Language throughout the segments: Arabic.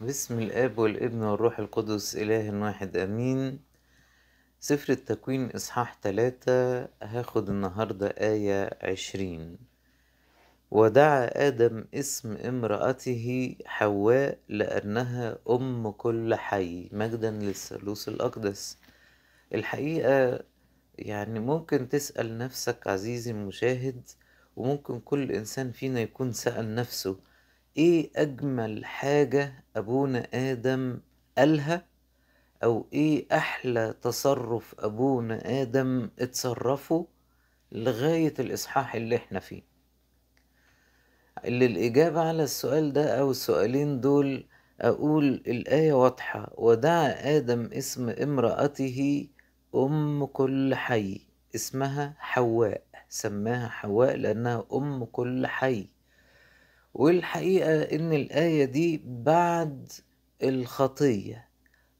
بسم الاب والابن والروح القدس اله واحد امين سفر التكوين اصحاح تلاتة هاخد النهاردة آية عشرين ودعا آدم اسم امرأته حواء لأنها أم كل حي مجدا للثالوث الأقدس الحقيقة يعني ممكن تسأل نفسك عزيزي المشاهد وممكن كل إنسان فينا يكون سأل نفسه ايه اجمل حاجه ابونا ادم قالها او ايه احلى تصرف ابونا ادم اتصرفه لغايه الاصحاح اللي احنا فيه اللي الاجابه على السؤال ده او السؤالين دول اقول الايه واضحه ودعا ادم اسم امراته ام كل حي اسمها حواء سماها حواء لانها ام كل حي والحقيقة إن الآية دي بعد الخطية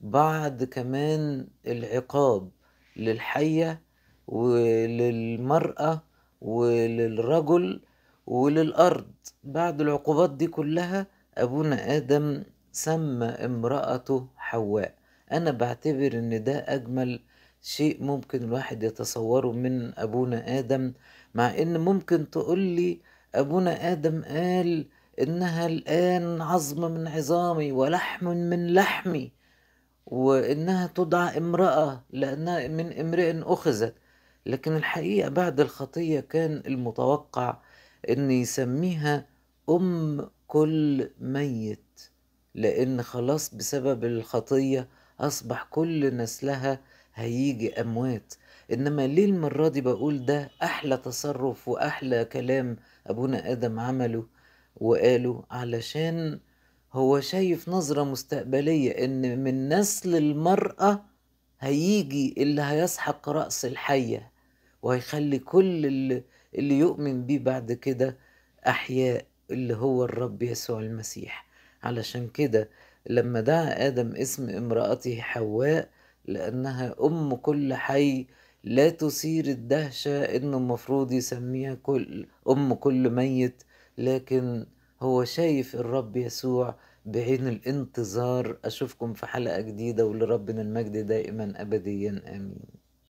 بعد كمان العقاب للحية وللمرأة وللرجل وللأرض بعد العقوبات دي كلها أبونا آدم سمى امرأته حواء أنا بعتبر إن ده أجمل شيء ممكن الواحد يتصوره من أبونا آدم مع إن ممكن تقولي أبونا آدم قال إنها الآن عظم من عظامي ولحم من لحمي وإنها تدعى امرأة لأنها من امرئ أخذت لكن الحقيقة بعد الخطية كان المتوقع إن يسميها أم كل ميت لأن خلاص بسبب الخطية أصبح كل نسلها هيجي أموات انما ليه المره دي بقول ده احلى تصرف واحلى كلام ابونا ادم عمله وقاله علشان هو شايف نظره مستقبليه ان من نسل المراه هيجي اللي هيسحق راس الحيه وهيخلي كل اللي, اللي يؤمن بيه بعد كده احياء اللي هو الرب يسوع المسيح علشان كده لما دعا آدم اسم امرأته حواء لأنها أم كل حي لا تثير الدهشة إنه المفروض يسميها كل أم كل ميت لكن هو شايف الرب يسوع بعين الانتظار أشوفكم في حلقة جديدة ولربنا المجد دائما أبديا آمين